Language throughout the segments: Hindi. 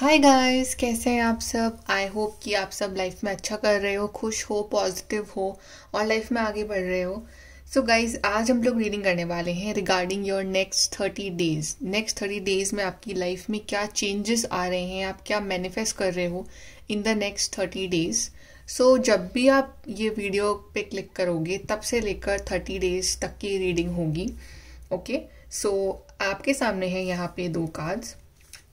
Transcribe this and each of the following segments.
हाय गाइस कैसे हैं आप सब आई होप कि आप सब लाइफ में अच्छा कर रहे हो खुश हो पॉजिटिव हो और लाइफ में आगे बढ़ रहे हो सो so गाइस आज हम लोग रीडिंग करने वाले हैं regarding your next thirty days next thirty days में आपकी लाइफ में क्या चेंजेस आ रहे हैं आप क्या मैनिफेस्ट कर रहे हो in the next thirty days so जब भी आप ये वीडियो पे क्लिक करोगे तब से लेकर थर्टी डेज तक की रीडिंग होगी ओके okay? सो so, आपके सामने है यहाँ पे दो cards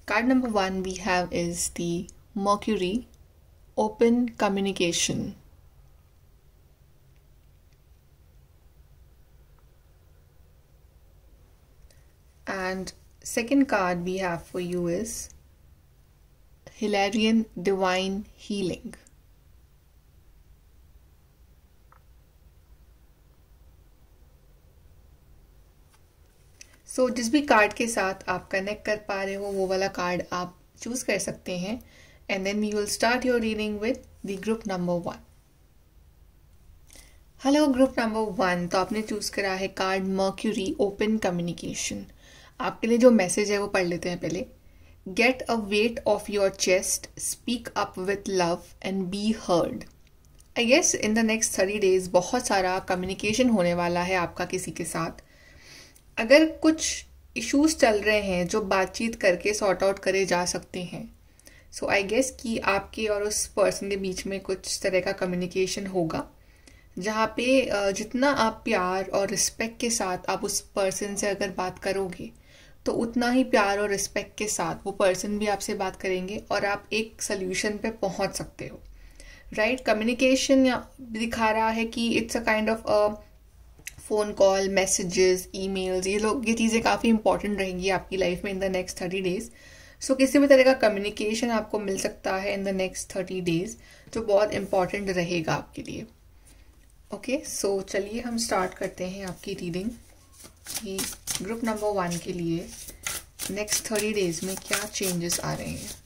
Card number one we have is the Mercury Open Communication. And second card we have for you is Hilarion Divine Healing. So जिस भी कार्ड के साथ आप कनेक्ट कर पा रहे हो वो वाला कार्ड आप चूज़ कर सकते हैं and then you will start your reading with the group number one hello group number one तो आपने चूज़ करा है कार्ड मर्क्यूरी ओपन कम्युनिकेशन आपके लिए जो मैसेज है वो पढ़ लेते हैं पहले get a weight off your chest speak up with love and be heard I guess in the next thirty days बहुत सारा कम्युनिकेशन होने वाला है आपका किसी के साथ अगर कुछ इश्यूज चल रहे हैं जो बातचीत करके सॉर्ट आउट करे जा सकते हैं सो आई गेस कि आपके और उस पर्सन के बीच में कुछ तरह का कम्युनिकेशन होगा जहाँ पे जितना आप प्यार और रिस्पेक्ट के साथ आप उस पर्सन से अगर बात करोगे तो उतना ही प्यार और रिस्पेक्ट के साथ वो पर्सन भी आपसे बात करेंगे और आप एक सोल्यूशन पे पहुँच सकते हो राइट right? कम्युनिकेशन दिखा रहा है कि it's a kind of phone call messages emails ये लोग ये चीज़ें काफ़ी इंपॉर्टेंट रहेंगी आपकी लाइफ में in the next thirty days so किसी भी तरह का कम्युनिकेशन आपको मिल सकता है in the next thirty days जो बहुत इम्पॉर्टेंट रहेगा आपके लिए ओके सो चलिए हम स्टार्ट करते हैं आपकी रीडिंग कि ग्रुप नंबर वन के लिए नेक्स्ट थर्टी डेज़ में क्या चेंजेस आ रहे हैं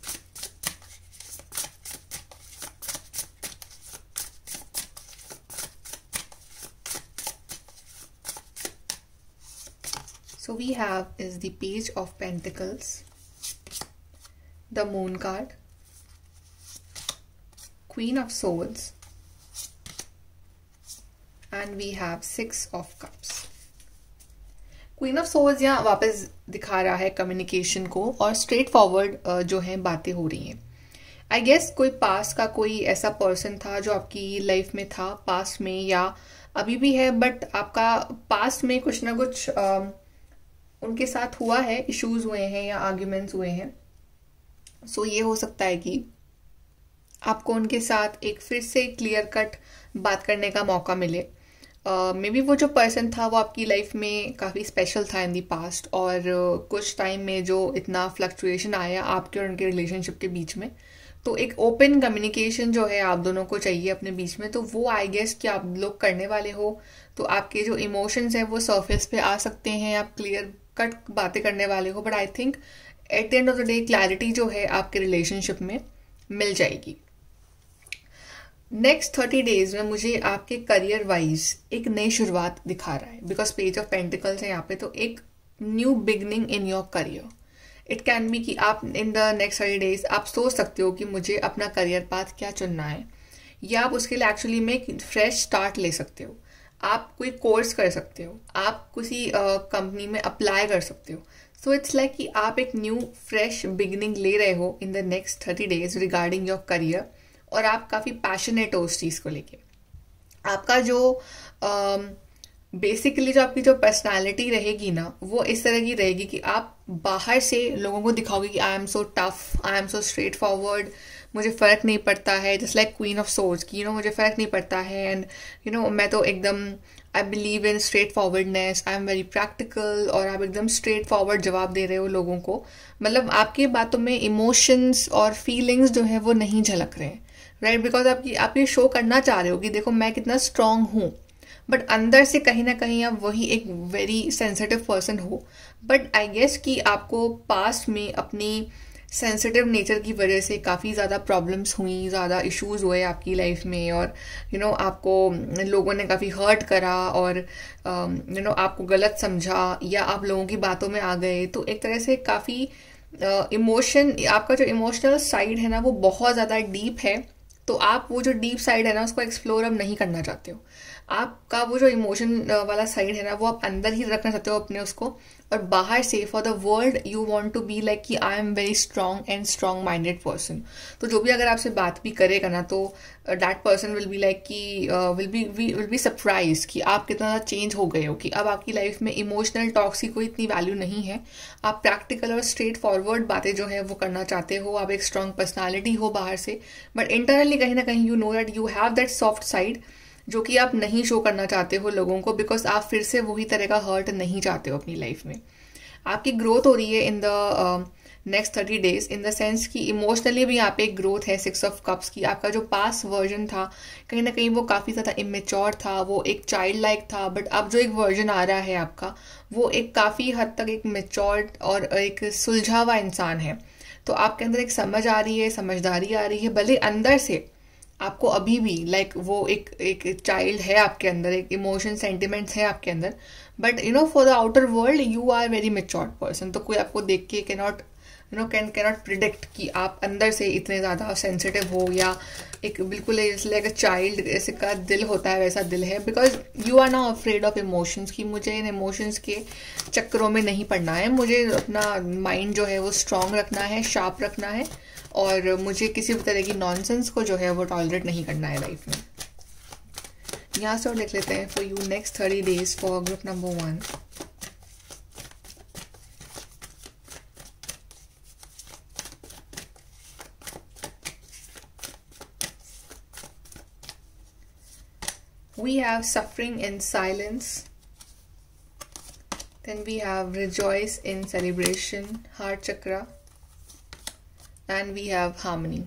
So we have is the page of pentacles, the moon card, queen of swords, and we have six of cups queen of souls यहाँ वापस दिखा रहा है कम्युनिकेशन को और स्ट्रेट फॉरवर्ड जो है बातें हो रही हैं आई गेस कोई पास का कोई ऐसा पर्सन था जो आपकी लाइफ में था पास्ट में या अभी भी है बट आपका पास्ट में कुछ ना कुछ uh, उनके साथ हुआ है इश्यूज हुए हैं या आर्ग्यूमेंट्स हुए हैं सो so, ये हो सकता है कि आपको उनके साथ एक फिर से क्लियर कट बात करने का मौका मिले मे uh, बी वो जो पर्सन था वो आपकी लाइफ में काफ़ी स्पेशल था इन दी पास्ट और uh, कुछ टाइम में जो इतना फ्लक्चुएशन आया आपके और उनके रिलेशनशिप के बीच में तो एक ओपन कम्युनिकेशन जो है आप दोनों को चाहिए अपने बीच में तो वो आई गेस कि आप लोग करने वाले हो तो आपके जो इमोशंस हैं वो सरफेस पे आ सकते हैं आप क्लियर कट बातें करने वाले हो but I think at the end of the day clarity जो है आपके रिलेशनशिप में मिल जाएगी नेक्स्ट थर्टी डेज में मुझे आपके करियर वाइज एक नई शुरुआत दिखा रहा है बिकॉज पेज ऑफ पेंटिकल्स है यहाँ पे तो एक new beginning in your career it can be कि आप in the next thirty days आप सोच सकते हो कि मुझे अपना करियर पाथ क्या चुनना है या आप उसके लिए एक्चुअली में फ्रेश स्टार्ट ले सकते हो आप कोई कोर्स कर सकते हो आप किसी कंपनी uh, में अप्लाई कर सकते हो सो इट्स लाइक कि आप एक न्यू फ्रेश बिगनिंग ले रहे हो in the next thirty days regarding your career और आप काफ़ी पैशनेट हो उस चीज़ को लेके आपका जो बेसिकली uh, जो आपकी जो पर्सनालिटी रहेगी ना वो इस तरह की रहेगी कि आप बाहर से लोगों को दिखाओगे कि I am so tough I am so straightforward मुझे फ़र्क नहीं पड़ता है just like queen of swords कि यू नो मुझे फ़र्क नहीं पड़ता है एंड यू नो मैं तो एकदम I believe in straightforwardness I am very practical और आप एकदम स्ट्रेट फॉरवर्ड जवाब दे रहे हो लोगों को मतलब आपकी बातों में इमोशंस और फीलिंग्स जो है वो नहीं झलक रहे हैं राइट बिकॉज आपकी आप ये शो करना चाह रहे हो कि देखो मैं कितना स्ट्रांग हूँ बट अंदर से कहीं ना कहीं आप वही एक वेरी सेंसिटिव पर्सन हो बट आई गेस कि आपको पास्ट में अपनी सेंसिटिव नेचर की वजह से काफ़ी ज़्यादा प्रॉब्लम्स हुई ज़्यादा इश्यूज हुए आपकी लाइफ में और यू you नो know, आपको लोगों ने काफ़ी हर्ट करा और you uh, know you know, आपको गलत समझा या आप लोगों की बातों में आ गए तो एक तरह से काफ़ी इमोशन uh, आपका जो इमोशनल साइड है ना वो बहुत ज़्यादा डीप है तो आप वो जो डीप साइड है ना उसको एक्सप्लोर अब नहीं करना चाहते हो आपका वो जो इमोशन वाला साइड है ना वो आप अंदर ही रखना चाहते हो अपने उसको और बाहर से for the world you want to be like कि I am very strong and strong minded person तो जो भी अगर आपसे बात भी करेगा ना तो that person will be like कि will be will be surprise कि आप कितना ज़्यादा चेंज हो गए हो कि अब आपकी लाइफ में इमोशनल टॉक्स की कोई इतनी वैल्यू नहीं है आप प्रैक्टिकल और स्ट्रेट फॉरवर्ड बातें जो है वो करना चाहते हो आप एक स्ट्रांग पर्सनैलिटी हो बाहर से बट इंटरनली कहीं ना कहीं you know that you have that soft side जो कि आप नहीं शो करना चाहते हो लोगों को बिकॉज आप फिर से वही तरह का हर्ट नहीं चाहते हो अपनी लाइफ में आपकी ग्रोथ हो रही है in the next thirty days in the sense कि इमोशनली भी यहाँ पे एक ग्रोथ है सिक्स ऑफ कप्स की आपका जो पास वर्जन था कहीं ना कहीं वो काफ़ी ज़्यादा इमेच्योर था वो एक चाइल्ड लाइक था बट अब जो एक वर्जन आ रहा है आपका वो एक काफ़ी हद तक एक मेच्योर और एक सुलझा हुआ इंसान है तो आपके अंदर एक समझ आ रही है समझदारी आ रही है भले अंदर से आपको अभी भी लाइक like, वो एक एक चाइल्ड है आपके अंदर एक इमोशन सेंटिमेंट्स है आपके अंदर but you know for the outer world you are very matured person तो कोई आपको देख के cannot you know can cannot predict कि आप अंदर से इतने ज़्यादा सेंसिटिव हो या एक बिल्कुल लाइक अ चाइल्ड ऐसे का दिल होता है वैसा दिल है बिकॉज यू आर ना अफ्रेड ऑफ इमोशंस कि मुझे इन इमोशंस के चक्करों में नहीं पड़ना है मुझे अपना माइंड जो है वो स्ट्रांग रखना है शार्प रखना है और मुझे किसी भी तरह की नॉनसेंस को जो है वो टॉलरेट नहीं करना है लाइफ में यहाँ से और लिख लेते हैं for you next thirty days for group number one we have suffering in silence then we have rejoice in celebration heart chakra and we have harmony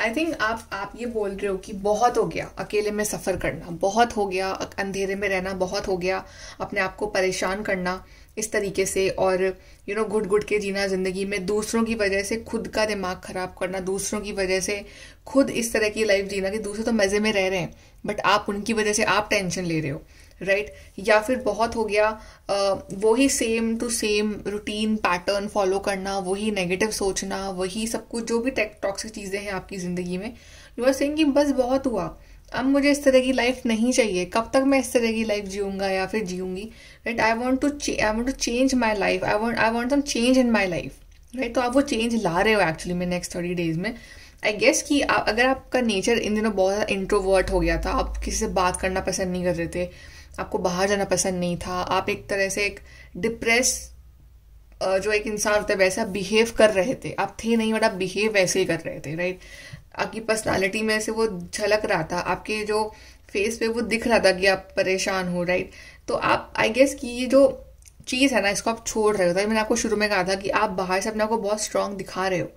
I think आप आप ये बोल रहे हो कि बहुत हो गया अकेले में सफ़र करना बहुत हो गया अंधेरे में रहना बहुत हो गया अपने आप को परेशान करना इस तरीके से और यू नो घुट घुट के जीना ज़िंदगी में दूसरों की वजह से खुद का दिमाग ख़राब करना दूसरों की वजह से खुद इस तरह की लाइफ जीना कि दूसरे तो मज़े में रह रहे हैं बट आप उनकी वजह से आप टेंशन ले रहे हो राइट right? या फिर बहुत हो गया वही same to same routine pattern follow करना वही नेगेटिव सोचना वही सब कुछ जो भी टॉक्सिक चीज़ें हैं आपकी ज़िंदगी में यू आर सेइंग कि बस बहुत हुआ अब मुझे इस तरह की लाइफ नहीं चाहिए कब तक मैं इस तरह की लाइफ जीऊँगा या फिर जीऊँगी right I want to I want to change my life I want I want some change in my life right तो आप वो चेंज ला रहे हो एक्चुअली में नेक्स्ट थर्टी डेज में आई गेस कि आप अगर आपका नेचर इन दिनों बहुत ज़्यादा इंट्रोवर्ट हो गया था आप किसी से बात करना पसंद नहीं कर रहे थे आपको बाहर जाना पसंद नहीं था आप एक तरह से एक डिप्रेस जो एक इंसान होता है वैसा बिहेव कर रहे थे आप थे नहीं बट आप बिहेव वैसे ही कर रहे थे राइट आपकी पर्सनालिटी में से वो झलक रहा था आपके जो फेस पे वो दिख रहा था कि आप परेशान हो राइट तो आप आई गेस कि ये जो चीज़ है ना इसको आप छोड़ रहे हो मैंने आपको शुरू में कहा था कि आप बाहर से अपने आपको बहुत स्ट्रांग दिखा रहे हो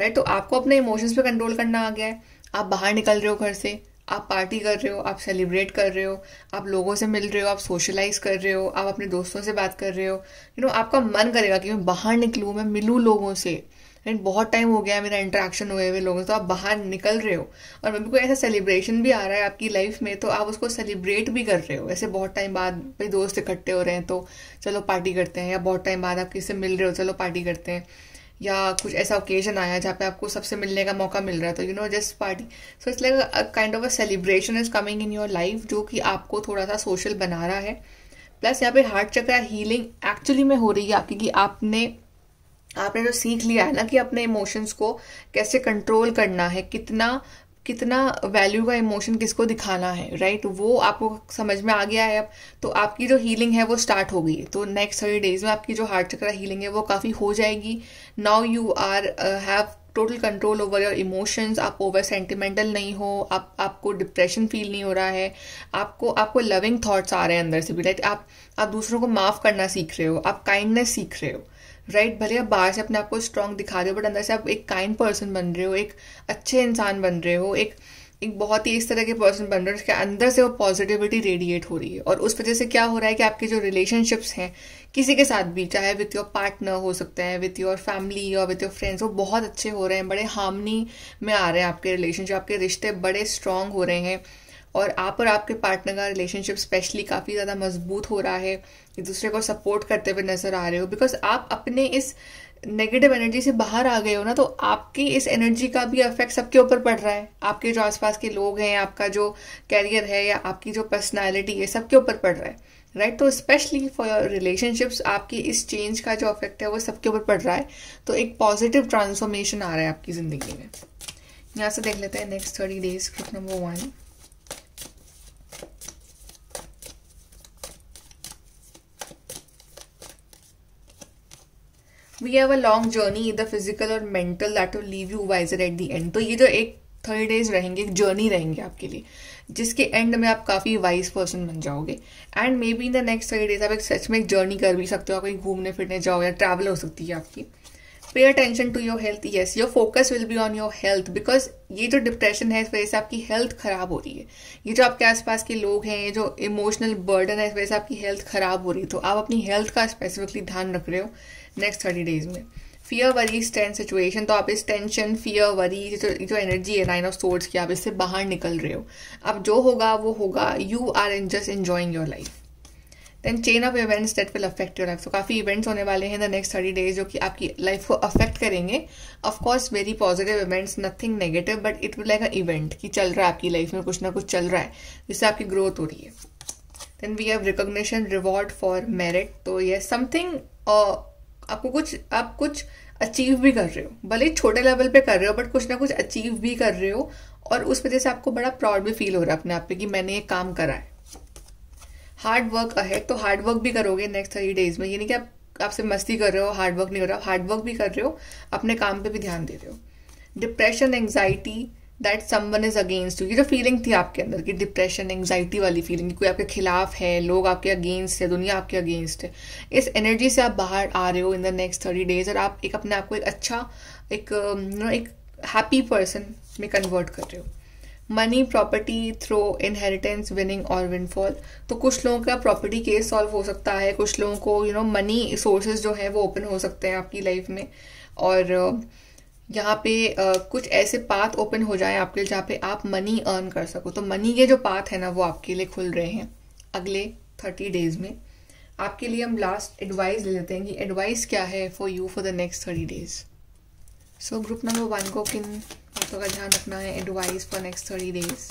राइट तो आपको अपने इमोशंस पे कंट्रोल करना आ गया है आप बाहर निकल रहे हो घर से आप पार्टी कर रहे हो आप सेलिब्रेट कर रहे हो आप लोगों से मिल रहे हो आप सोशलाइज कर रहे हो आप अपने दोस्तों से बात कर रहे हो यू नो आपका मन करेगा कि मैं बाहर निकलूँ मैं मिलूँ लोगों से एंड बहुत टाइम हो गया है मेरा इंटरेक्शन हुए हुए लोगों से तो आप बाहर निकल रहे हो और मेरे को ऐसा सेलिब्रेशन भी आ रहा है आपकी लाइफ में तो आप उसको सेलिब्रेट भी कर रहे हो ऐसे बहुत टाइम बाद भाई दोस्त इकट्ठे हो रहे हैं तो चलो पार्टी करते हैं या बहुत टाइम बाद आप किसी से मिल रहे हो चलो पार्टी करते हैं या कुछ ऐसा ओकेजन आया जहाँ पे आपको सबसे मिलने का मौका मिल रहा है तो you know just party so it's like kind of a celebration is coming in your life जो कि आपको थोड़ा सा सोशल बना रहा है प्लस यहाँ पे हार्ट चक्र हीलिंग एक्चुअली में हो रही है आपकी कि आपने आपने जो सीख लिया है ना कि अपने इमोशंस को कैसे कंट्रोल करना है कितना कितना वैल्यू का इमोशन किसको दिखाना है राइट right? वो आपको समझ में आ गया है अब तो आपकी जो हीलिंग है वो स्टार्ट हो गई तो नेक्स्ट थर्टी डेज में आपकी जो हार्ट चक्र हीलिंग है वो काफ़ी हो जाएगी now you are have total control over your emotions आप ओवर सेंटिमेंटल नहीं हो आप आपको डिप्रेशन फील नहीं हो रहा है आपको आपको लविंग थॉट्स आ रहे हैं अंदर से भी राइट आप आप दूसरों को माफ़ करना सीख रहे हो आप काइंडनेस सीख रहे हो राइट right? भले आप बाहर से अपने आप को स्ट्रांग दिखा रहे हो बट अंदर से आप एक काइंड पर्सन बन रहे हो एक अच्छे इंसान बन रहे हो एक एक बहुत ही इस तरह के पर्सन बन रहे हो उसके अंदर से वो पॉजिटिविटी रेडिएट हो रही है और उस वजह से क्या हो रहा है कि आपके जो रिलेशनशिप्स हैं किसी के साथ भी चाहे विथ योर पार्टनर हो सकते हैं विथ योर फैमिली और विथ योर फ्रेंड्स वो बहुत अच्छे हो रहे हैं बड़े हार्मनी में आ रहे हैं आपके रिलेशनशिप आपके रिश्ते बड़े स्ट्रांग हो रहे हैं और आप और आपके पार्टनर का रिलेशनशिप स्पेशली काफ़ी ज़्यादा मजबूत हो रहा है एक दूसरे को सपोर्ट करते हुए नजर आ रहे हो बिकॉज आप अपने इस नेगेटिव एनर्जी से बाहर आ गए हो ना तो आपकी इस एनर्जी का भी इफेक्ट सबके ऊपर पड़ रहा है आपके जो आसपास के लोग हैं आपका जो कैरियर है या आपकी जो पर्सनैलिटी है सबके ऊपर पड़ रहा है राइट right? तो स्पेशली फॉर योर रिलेशनशिप्स आपकी इस चेंज का जो इफेक्ट है वो सबके ऊपर पड़ रहा है तो एक पॉजिटिव ट्रांसफॉर्मेशन आ रहा है आपकी ज़िंदगी में यहाँ से देख लेते हैं next thirty days number one we have a long journey इधर फिजिकल और mental that will leave you wiser at the end तो ये जो एक थर्टी डेज रहेंगे एक जर्नी रहेंगे आपके लिए जिसके एंड में आप काफ़ी वाइज पर्सन बन जाओगे and may be in the next thirty days आप एक सच में एक जर्नी कर भी सकते हो आप कहीं घूमने फिरने जाओ या ट्रैवल हो सकती है आपकी pay attention to your health yes your focus will be on your health because ये जो डिप्रेशन है इस वजह से आपकी हेल्थ खराब हो रही है ये जो आपके आसपास के लोग हैं ये जो इमोशनल बर्डन है इस वजह से आपकी हेल्थ खराब हो रही है तो आप अपनी हेल्थ का स्पेसिफिकली ध्यान रख रहे हो नेक्स्ट थर्टी डेज में फियर वरी टेन सिचुएशन तो आप इस टेंशन फियर वरी जो जो एनर्जी है नाइन ऑफ सोर्ट्स की आप इससे बाहर निकल रहे हो अब जो होगा वो होगा you are in just enjoying your life then chain of events that will affect your life तो काफ़ी इवेंट्स होने वाले हैं द नेक्स्ट थर्टी डेज जो कि आपकी लाइफ को अफेक्ट करेंगे of course very positive events nothing negative but it will like a event कि चल रहा है आपकी लाइफ में कुछ ना कुछ चल रहा है जिससे आपकी ग्रोथ हो रही है then we have recognition reward for merit तो ये समथिंग आपको कुछ आप कुछ अचीव भी कर रहे हो भले छोटे लेवल पे कर रहे हो बट कुछ ना कुछ अचीव भी कर रहे हो और उस वजह से आपको बड़ा प्राउड भी फील हो रहा है अपने आप पे कि मैंने ये काम करा है हार्ड वर्क है तो हार्ड वर्क भी करोगे नेक्स्ट थर्टी डेज में यानी कि आप आपसे मस्ती कर रहे हो हार्ड वर्क नहीं कर रहे हो हार्ड वर्क भी कर रहे हो अपने काम पे भी ध्यान दे रहे हो depression anxiety that someone is against you ये जो फीलिंग थी आपके अंदर की डिप्रेशन एंग्जाइटी वाली फीलिंग कोई आपके खिलाफ है लोग आपके अगेंस्ट है दुनिया आपके अगेंस्ट है इस एनर्जी से आप बाहर आ रहे हो in the next thirty days और आप एक अपने आप को एक अच्छा एक नो um, एक हैप्पी पर्सन में कन्वर्ट कर रहे हो money property through inheritance winning और विनफॉल तो कुछ लोगों का प्रॉपर्टी केस सॉल्व हो सकता है कुछ लोगों को यू नो मनी सोर्सेज जो है वो ओपन हो सकते हैं आपकी लाइफ में और uh, यहाँ पे आ, कुछ ऐसे पाथ ओपन हो जाए आपके लिए जहाँ पे आप मनी अर्न कर सको तो मनी के जो पाथ है ना वो आपके लिए खुल रहे हैं अगले थर्टी डेज में आपके लिए हम लास्ट एडवाइस ले लेते हैं कि एडवाइस क्या है for you for the next thirty days so group number one को किन बातों का ध्यान रखना है advice for next thirty days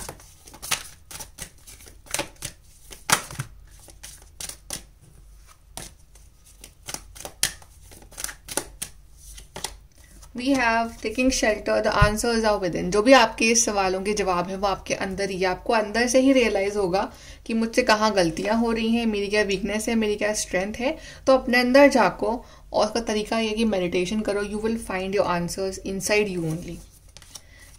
we have taking shelter the are within जो भी आपके सवालों के जवाब हैं वो आपके अंदर ही आपको अंदर से ही रियलाइज़ होगा कि मुझसे कहाँ गलतियाँ हो रही हैं मेरी क्या वीकनेस है मेरी क्या स्ट्रेंथ है तो अपने अंदर जाको और उसका तरीका ये कि मेडिटेशन करो you will find your answers inside you only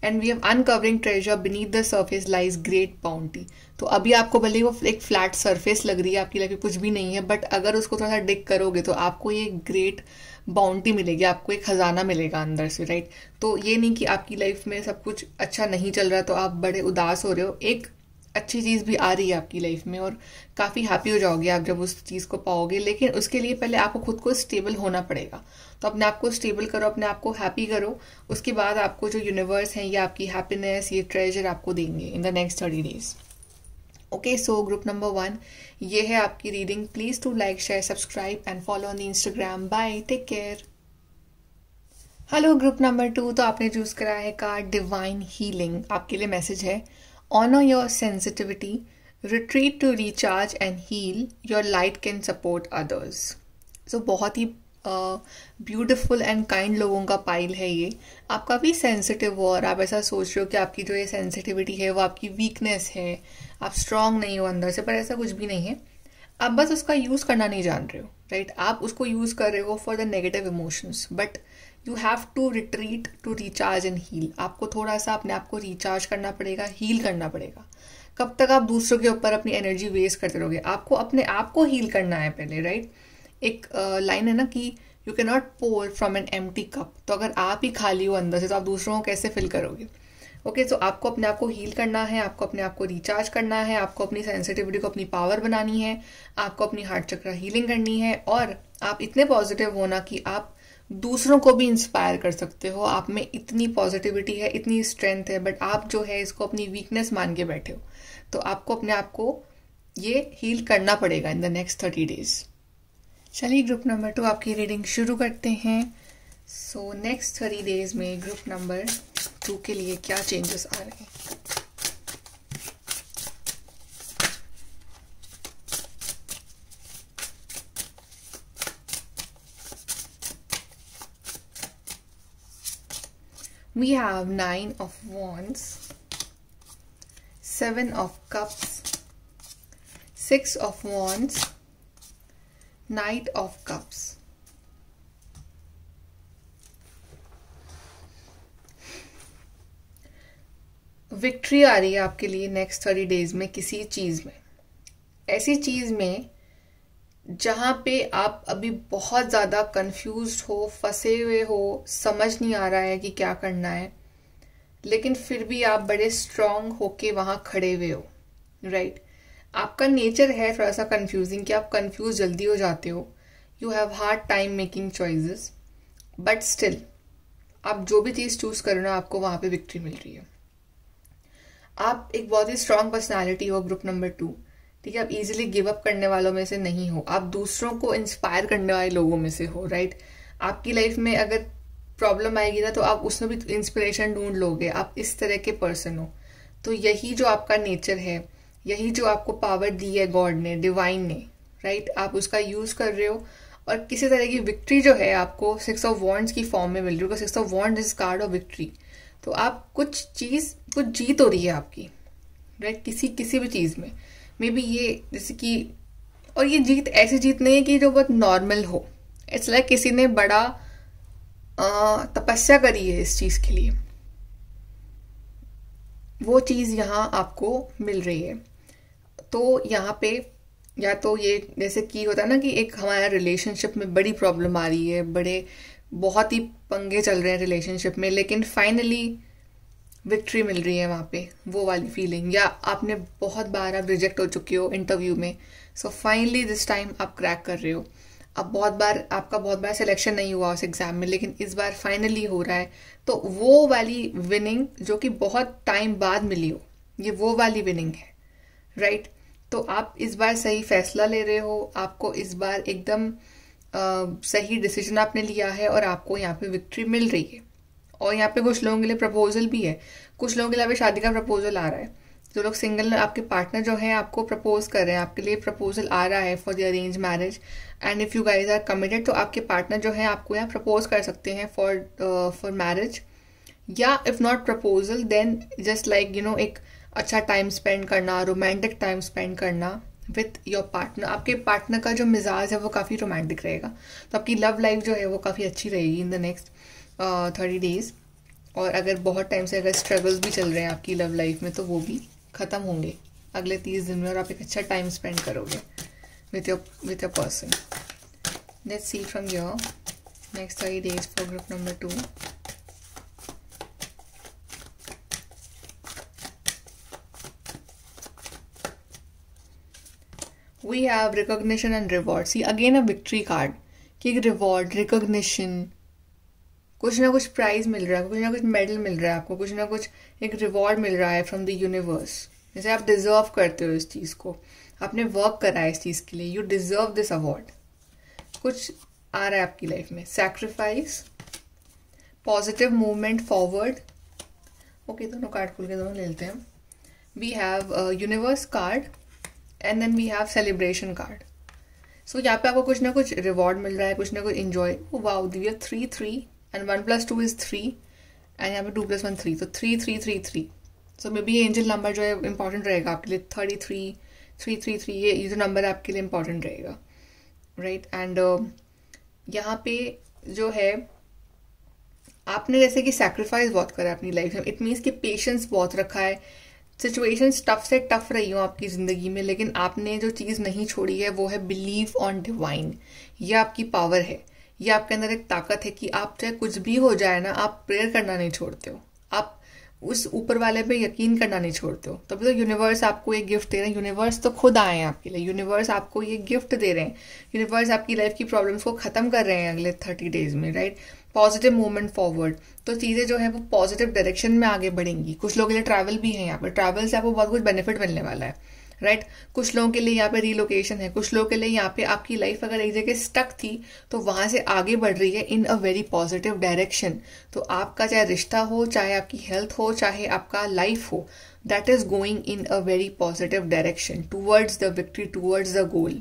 and we have uncovering treasure beneath the surface lies great bounty तो अभी आपको भले ही वो एक फ्लैट सर्फेस लग रही है आपकी लाइफ कुछ भी नहीं है बट अगर उसको थोड़ा सा डिक करोगे तो आपको ये ग्रेट बाउंटी मिलेगी आपको एक ख़जाना मिलेगा अंदर से राइट तो ये नहीं कि आपकी लाइफ में सब कुछ अच्छा नहीं चल रहा तो आप बड़े उदास हो रहे हो एक अच्छी चीज़ भी आ रही है आपकी लाइफ में और काफ़ी हैप्पी हो जाओगे आप जब उस चीज़ को पाओगे लेकिन उसके लिए पहले आपको खुद को स्टेबल होना पड़ेगा तो अपने आप को स्टेबल करो अपने आप को हैप्पी करो उसके बाद आपको जो यूनिवर्स है ये आपकी हैप्पीनेस ये ट्रेजर आपको देंगे in the next thirty days okay so group number one ये है आपकी reading please to like share subscribe and follow on Instagram bye take care hello group number two तो आपने चूज करा है कार्ड डिवाइन हीलिंग आपके लिए मैसेज है honour your sensitivity retreat to recharge and heal your light can support others so बहुत ही ब्यूटिफुल एंड काइंड लोगों का पाइल है ये आप काफ़ी सेंसिटिव हो और आप ऐसा सोच रहे हो कि आपकी जो ये सेंसिटिविटी है वो आपकी वीकनेस है आप स्ट्रांग नहीं हो अंदर से पर ऐसा कुछ भी नहीं है आप बस उसका यूज़ करना नहीं जान रहे हो राइट right? आप उसको यूज़ कर रहे हो for the negative emotions but you have to retreat to recharge and heal आपको थोड़ा सा अपने आप को रिचार्ज करना पड़ेगा हील करना पड़ेगा कब तक आप दूसरों के ऊपर अपनी एनर्जी वेस्ट करते रहोगे आपको अपने आप को हील करना है पहले राइट right? एक लाइन है ना कि you can not pour from an एम कप तो अगर आप ही खाली हो अंदर से तो आप दूसरों को कैसे फिल करोगे ओके okay, सो so आपको अपने आप को हील करना है आपको अपने आप को रिचार्ज करना है आपको अपनी सेंसिटिविटी को अपनी पावर बनानी है आपको अपनी हार्ट चक्र हीलिंग करनी है और आप इतने पॉजिटिव होना कि आप दूसरों को भी इंस्पायर कर सकते हो आप में इतनी पॉजिटिविटी है इतनी स्ट्रेंथ है बट आप जो है इसको अपनी वीकनेस मान के बैठे हो तो आपको अपने आप को ये हील करना पड़ेगा in the next thirty days चलिए ग्रुप नंबर टू आपकी रीडिंग शुरू करते हैं सो नेक्स्ट थर्टी डेज में ग्रुप नंबर टू के लिए क्या चेंजेस आ रहे हैं we have nine of wands seven of cups six of wands Knight of Cups. Victory आ रही है आपके लिए नेक्स्ट थर्टी डेज में किसी चीज़ में ऐसी चीज़ में जहां पे आप अभी बहुत ज़्यादा कंफ्यूज हो फंसे हुए हो समझ नहीं आ रहा है कि क्या करना है लेकिन फिर भी आप बड़े स्ट्रांग होके वहां खड़े हुए हो राइट आपका नेचर है थोड़ा सा कन्फ्यूजिंग कि आप कन्फ्यूज जल्दी हो जाते हो you have hard time making choices but still आप जो भी चीज़ चूज करो ना आपको वहाँ पे विक्ट्री मिल रही है आप एक बहुत ही स्ट्रांग पर्सनैलिटी हो ग्रुप नंबर टू ठीक है आप इजिली गिव अप करने वालों में से नहीं हो आप दूसरों को इंस्पायर करने वाले लोगों में से हो राइट आपकी लाइफ में अगर प्रॉब्लम आएगी ना तो आप उसमें भी इंस्पिरेशन ढूंढ लोगे आप इस तरह के पर्सन हो तो यही जो आपका नेचर है यही जो आपको पावर दी है गॉड ने डिवाइन ने राइट आप उसका यूज कर रहे हो और किसी तरह की विक्ट्री जो है आपको सिक्स ऑफ वॉन्ड्स की फॉर्म में मिल रही है six of wand is card of victory तो आप कुछ चीज कुछ जीत हो रही है आपकी राइट किसी किसी भी चीज में मे बी ये जैसे कि और ये जीत ऐसी जीत नहीं है कि जो बहुत नॉर्मल हो इट्स लाइक किसी ने बड़ा तपस्या करी है इस चीज के लिए वो चीज यहाँ आपको मिल रही है तो यहाँ पे या तो ये जैसे कि होता है ना कि एक हमारा रिलेशनशिप में बड़ी प्रॉब्लम आ रही है बड़े बहुत ही पंगे चल रहे हैं रिलेशनशिप में लेकिन फाइनली विक्ट्री मिल रही है वहाँ पे वो वाली फीलिंग या आपने बहुत बार आप रिजेक्ट हो चुके हो इंटरव्यू में सो फाइनली दिस टाइम आप क्रैक कर रहे हो अब बहुत बार आपका बहुत बार सिलेक्शन नहीं हुआ उस एग्ज़ाम में लेकिन इस बार फाइनली हो रहा है तो वो वाली विनिंग जो कि बहुत टाइम बाद मिली हो ये वो वाली विनिंग है राइट right? तो आप इस बार सही फैसला ले रहे हो आपको इस बार एकदम आ, सही डिसीजन आपने लिया है और आपको यहाँ पे विक्ट्री मिल रही है और यहाँ पे कुछ लोगों के लिए प्रपोजल भी है कुछ लोगों के लिए अभी शादी का प्रपोजल आ रहा है जो लोग सिंगल आपके पार्टनर जो है आपको प्रपोज कर रहे हैं आपके लिए प्रपोजल आ रहा है for the arrange marriage and if you guys are committed तो आपके पार्टनर जो है आपको यहाँ प्रपोज कर सकते हैं फॉर फॉर मैरिज या if not proposal then just like you know एक uh, अच्छा टाइम स्पेंड करना रोमांटिक टाइम स्पेंड करना विथ योर पार्टनर आपके पार्टनर का जो मिजाज है वो काफ़ी रोमांटिक रहेगा तो आपकी लव लाइफ जो है वो काफ़ी अच्छी रहेगी in the next thirty days और अगर बहुत टाइम से अगर स्ट्रगल्स भी चल रहे हैं आपकी लव लाइफ में तो वो भी ख़त्म होंगे अगले तीस दिन में और आप एक अच्छा टाइम स्पेंड करोगे with your with your person let's see from your next thirty days for group number two we have recognition and reward see again a victory card कि रिवॉर्ड रिकोगशन कुछ ना कुछ प्राइज मिल रहा है कुछ ना कुछ मेडल मिल रहा है आपको कुछ ना कुछ एक रिवॉर्ड मिल रहा है फ्रॉम द यूनिवर्स जैसे आप डिजर्व करते हो इस चीज़ को आपने वर्क करा है इस चीज़ के लिए यू डिजर्व दिस अवार्ड कुछ आ रहा है आपकी लाइफ में sacrifice positive movement forward okay दोनों कार्ड खुल के दोनों ले लेते हैं we have universe card and then we have celebration card so यहाँ पे आपको कुछ ना कुछ रिवॉर्ड मिल रहा है कुछ ना कुछ इन्जॉय वाओ दी है three three and one plus two is three and यहाँ पे टू प्लस वन थ्री तो three three three three so maybe ये एंजल नंबर जो है इंपॉर्टेंट रहेगा आपके लिए thirty three three three three ये ये जो नंबर आपके लिए इंपॉर्टेंट रहेगा राइट एंड uh, यहाँ पे जो है आपने जैसे कि सेक्रीफाइस बहुत करा है अपनी लाइफ में इट मीन्स कि पेशेंस बहुत रखा है सिचुएशंस टफ से टफ रही हो आपकी ज़िंदगी में लेकिन आपने जो चीज़ नहीं छोड़ी है वो है बिलीव ऑन डिवाइन ये आपकी पावर है ये आपके अंदर एक ताकत है कि आप चाहे कुछ भी हो जाए ना आप प्रेयर करना नहीं छोड़ते हो आप उस ऊपर वाले पे यकीन करना नहीं छोड़ते हो तभी तो यूनिवर्स आपको ये गिफ्ट दे रहे हैं यूनिवर्स तो खुद आए हैं आपके लिए यूनिवर्स आपको ये गिफ्ट दे रहे हैं यूनिवर्स आपकी लाइफ की प्रॉब्लम्स को ख़त्म कर रहे हैं अगले थर्टी डेज में राइट पॉजिटिव मूवमेंट फॉरवर्ड तो चीज़ें जो है वो पॉजिटिव डायरेक्शन में आगे बढ़ेंगी कुछ लोगों के लिए ट्रैवल भी है यहाँ पर ट्रैवल से आपको बहुत कुछ बेनिफिट मिलने वाला है राइट right? कुछ लोगों के लिए यहाँ पे रीलोकेशन है कुछ लोगों के लिए यहाँ पे आपकी लाइफ अगर एक जगह स्टक थी तो वहां से आगे बढ़ रही है in a very positive direction तो आपका चाहे रिश्ता हो चाहे आपकी हेल्थ हो चाहे आपका लाइफ हो that is going in a very positive direction towards the victory towards the goal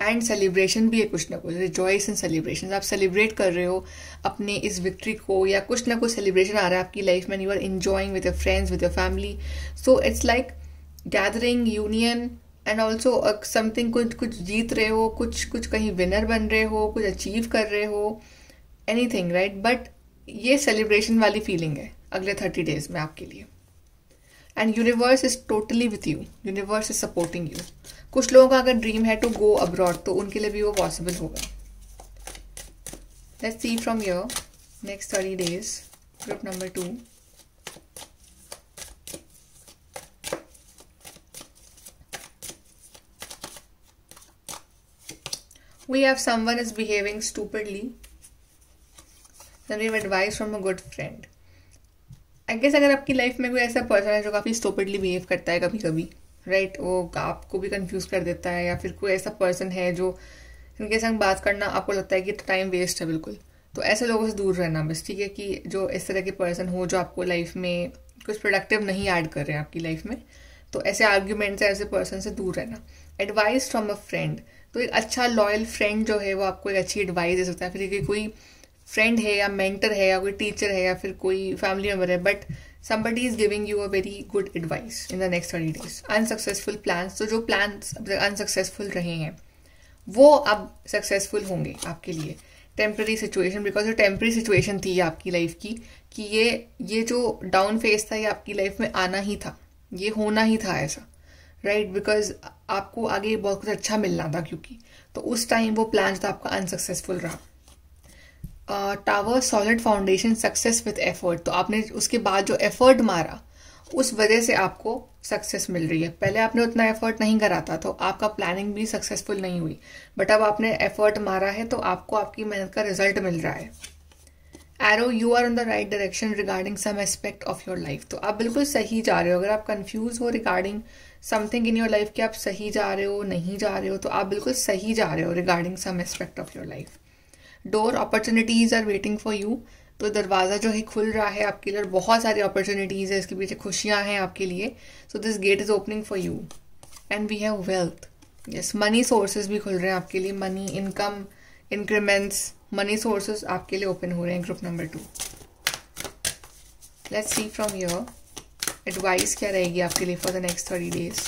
and celebration भी है कुछ ना कुछ रिजॉइस एंड सेलिब्रेशन आप सेलिब्रेट कर रहे हो अपने इस विक्ट्री को या कुछ ना कुछ सेलिब्रेशन आ रहा है आपकी लाइफ में you are enjoying with your friends with your family so it's like gathering union and also something कुछ कुछ जीत रहे हो कुछ कुछ कहीं विनर बन रहे हो कुछ अचीव कर रहे हो एनी थिंग राइट बट ये सेलिब्रेशन वाली फीलिंग है अगले थर्टी डेज में आपके लिए and universe is totally with you universe is supporting you कुछ लोगों का अगर ड्रीम है टू गो अब्रॉड तो उनके लिए भी वो पॉसिबल होगा let's see from your next thirty days group number two we have someone is behaving stupidly advice from a good friend I guess अगर आपकी लाइफ में कोई ऐसा पर्सन है जो काफी स्टूपडली बिहेव करता है कभी कभी राइट वो आपको भी कंफ्यूज कर देता है या फिर कोई ऐसा पर्सन है जो इनके संग बात करना आपको लगता है कि टाइम वेस्ट है बिल्कुल तो ऐसे लोगों से दूर रहना बस ठीक है कि जो इस तरह के पर्सन हो जो आपको लाइफ में कुछ प्रोडक्टिव नहीं ऐड कर रहे हैं आपकी लाइफ में तो ऐसे आर्ग्यूमेंट ऐसे पर्सन से दूर रहना एडवाइस फ्रॉम अ फ्रेंड तो एक अच्छा लॉयल फ्रेंड जो है वो आपको एक अच्छी एडवाइस दे सकता है फिर कोई फ्रेंड है या मेंटर है या कोई टीचर है या फिर कोई फैमिली मेम्बर है but somebody is giving you a very good advice in the next thirty days unsuccessful plans तो जो प्लान्स अनसक्सेसफुल रहे हैं वो अब सक्सेसफुल होंगे आपके लिए टेम्प्रेरी सिचुएशन बिकॉज जो टेम्प्रेरी सिचुएशन थी आपकी लाइफ की कि ये ये जो डाउन फेज था ये आपकी लाइफ में आना ही था ये होना ही था ऐसा राइट right? बिकॉज आपको आगे बहुत कुछ अच्छा मिलना था क्योंकि तो उस टाइम वो प्लान था आपका अनसक्सेसफुल रहा tower solid foundation success with effort तो आपने उसके बाद जो एफर्ट मारा उस वजह से आपको सक्सेस मिल रही है पहले आपने उतना एफर्ट नहीं करा था तो आपका प्लानिंग भी सक्सेसफुल नहीं हुई बट अब आपने एफर्ट मारा है तो आपको आपकी मेहनत का रिजल्ट मिल रहा है arrow you are in the right direction regarding some aspect of your life तो आप बिल्कुल सही जा रहे हो अगर आप कन्फ्यूज हो regarding something in your life कि आप सही जा रहे हो नहीं जा रहे हो तो आप बिल्कुल सही जा रहे हो regarding some aspect of your life door opportunities are waiting for you तो दरवाज़ा जो है खुल रहा है आपके लिए बहुत सारी अपॉर्चुनिटीज़ है इसके पीछे खुशियाँ हैं आपके लिए so this gate is opening for you and we have wealth yes money sources भी खुल रहे हैं आपके लिए money income increments money sources आपके लिए ओपन हो रहे हैं group number two let's see from your advice क्या रहेगी आपके लिए for the next thirty days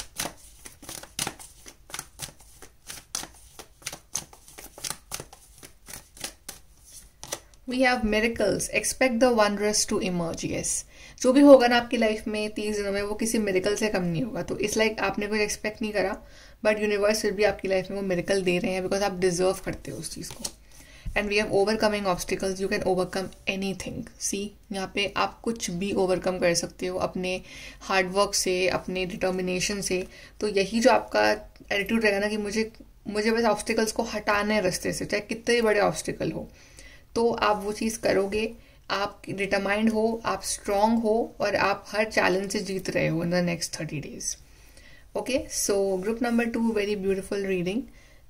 we have miracles expect the wonders to emerge yes जो भी होगा ना आपकी लाइफ में तीस दिनों में वो किसी मेरिकल से कम नहीं होगा तो इस लाइक like आपने कुछ एक्सपेक्ट नहीं करा बट यूनिवर्स फिर भी आपकी लाइफ में वो मेरिकल दे रहे हैं बिकॉज आप डिजर्व करते हो उस चीज़ को and we have overcoming obstacles you can overcome anything see यहाँ पे आप कुछ भी ओवरकम कर सकते हो अपने हार्डवर्क से अपने डिटर्मिनेशन से तो यही जो आपका एटीट्यूड रहेगा ना कि मुझे मुझे बस ऑब्स्टिकल्स को हटाना है रस्ते से चाहे कितने बड़े ऑब्स्टिकल हो तो आप वो चीज़ करोगे आप डिटरमाइंड हो आप स्ट्रांग हो और आप हर चैलेंज से जीत रहे हो in the next thirty days okay so group number two very beautiful reading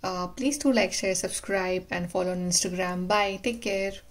please to like share subscribe and follow on Instagram bye take care